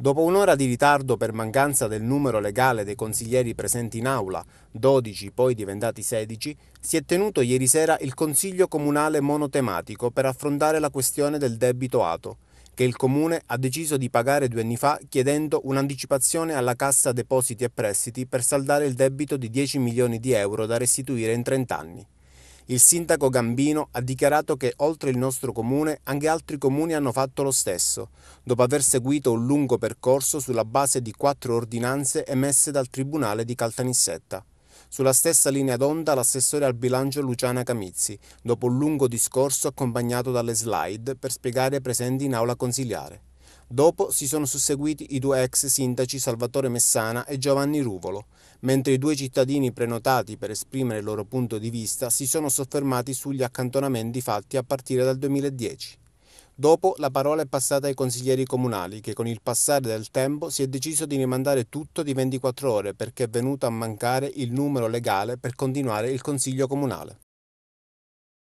Dopo un'ora di ritardo per mancanza del numero legale dei consiglieri presenti in aula, 12 poi diventati 16, si è tenuto ieri sera il Consiglio Comunale monotematico per affrontare la questione del debito ATO, che il Comune ha deciso di pagare due anni fa chiedendo un'anticipazione alla Cassa Depositi e Prestiti per saldare il debito di 10 milioni di euro da restituire in 30 anni. Il sindaco Gambino ha dichiarato che oltre il nostro comune anche altri comuni hanno fatto lo stesso, dopo aver seguito un lungo percorso sulla base di quattro ordinanze emesse dal Tribunale di Caltanissetta. Sulla stessa linea d'onda l'assessore al bilancio Luciana Camizzi, dopo un lungo discorso accompagnato dalle slide per spiegare ai presenti in aula consigliare. Dopo si sono susseguiti i due ex sindaci Salvatore Messana e Giovanni Ruvolo, mentre i due cittadini prenotati per esprimere il loro punto di vista si sono soffermati sugli accantonamenti fatti a partire dal 2010. Dopo la parola è passata ai consiglieri comunali che con il passare del tempo si è deciso di rimandare tutto di 24 ore perché è venuto a mancare il numero legale per continuare il consiglio comunale.